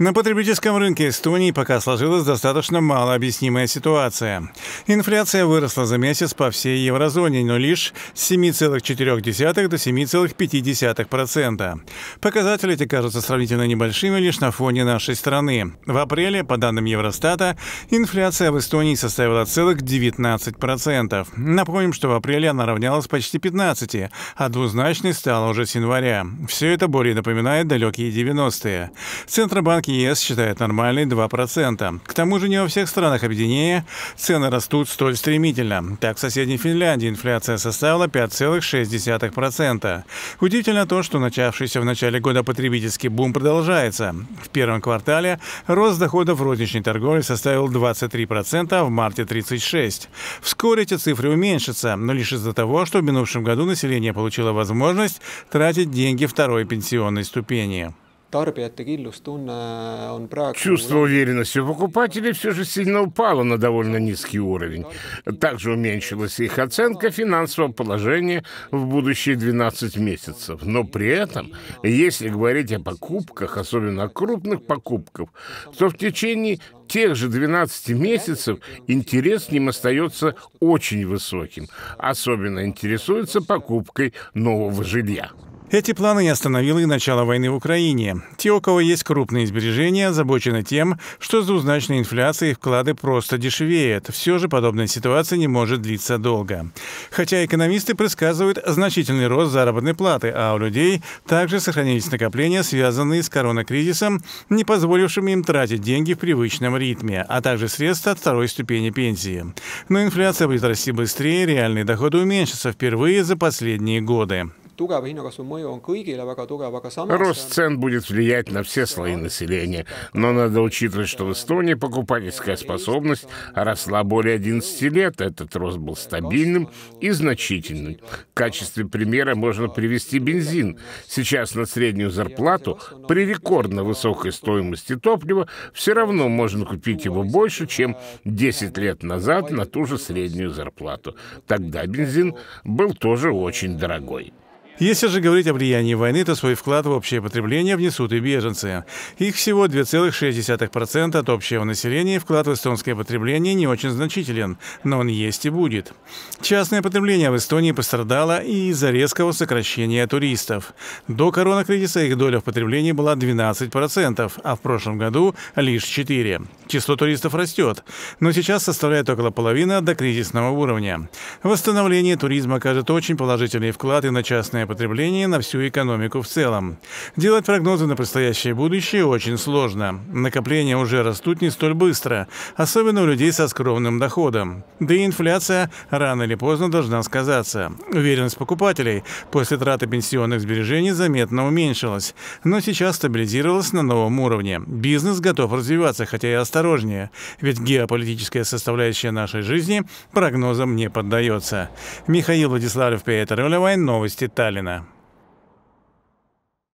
На потребительском рынке Эстонии пока сложилась достаточно малообъяснимая ситуация. Инфляция выросла за месяц по всей еврозоне, но лишь с 7,4 до 7,5%. Показатели эти кажутся сравнительно небольшими лишь на фоне нашей страны. В апреле, по данным Евростата, инфляция в Эстонии составила целых 19%. Напомним, что в апреле она равнялась почти 15, а двузначной стала уже с января. Все это более напоминает далекие 90-е. Центробанк ЕС считает нормальной 2%. К тому же не во всех странах объединения цены растут столь стремительно. Так, в соседней Финляндии инфляция составила 5,6%. Удивительно то, что начавшийся в начале года потребительский бум продолжается. В первом квартале рост доходов в розничной торговле составил 23%, а в марте 36%. Вскоре эти цифры уменьшатся, но лишь из-за того, что в минувшем году население получило возможность тратить деньги второй пенсионной ступени. Тarbijate kindlustunne on praegu... Чувство уверенности у покупателей все же сильно упало на довольно низкий уровень. Также уменьшилась их оценка финансового положения в будущие 12 месяцев. Но при этом, если говорить о покупках, особенно о крупных покупках, то в течение тех же 12 месяцев интерес к ним остается очень высоким. Особенно интересуется покупкой нового жилья. Эти планы не остановило и начало войны в Украине. Те, у кого есть крупные сбережения, озабочены тем, что с двузначной инфляцией вклады просто дешевеют. Все же подобная ситуация не может длиться долго. Хотя экономисты предсказывают значительный рост заработной платы, а у людей также сохранились накопления, связанные с коронакризисом, не позволившими им тратить деньги в привычном ритме, а также средства от второй ступени пенсии. Но инфляция будет расти быстрее, реальные доходы уменьшатся впервые за последние годы тugeva hinnakasvu mõju on kõigile väga tugev, aga samas... Рост цен будет влиять на все слои населения, но надо учитывать, что в Эстонии покупательская способность росла более 11 лет. Этот рост был стабильным и значительным. В качестве примера можно привести бензин. Сейчас на среднюю зарплату при рекордно высокой стоимости топлива все равно можно купить его больше, чем 10 лет назад на ту же среднюю зарплату. Тогда бензин был тоже очень дорогой. Если же говорить о влиянии войны, то свой вклад в общее потребление внесут и беженцы. Их всего 2,6% от общего населения, вклад в эстонское потребление не очень значителен, но он есть и будет. Частное потребление в Эстонии пострадало и из-за резкого сокращения туристов. До коронакризиса их доля в потреблении была 12%, а в прошлом году лишь 4%. Число туристов растет, но сейчас составляет около половины до кризисного уровня. Восстановление туризма окажет очень положительный вклад и на частное потребления на всю экономику в целом. Делать прогнозы на предстоящее будущее очень сложно. Накопления уже растут не столь быстро, особенно у людей со скромным доходом. Да и инфляция рано или поздно должна сказаться. Уверенность покупателей после траты пенсионных сбережений заметно уменьшилась, но сейчас стабилизировалась на новом уровне. Бизнес готов развиваться, хотя и осторожнее, ведь геополитическая составляющая нашей жизни прогнозам не поддается. Михаил Владиславов, Петр Ролевай, новости Таллин. there.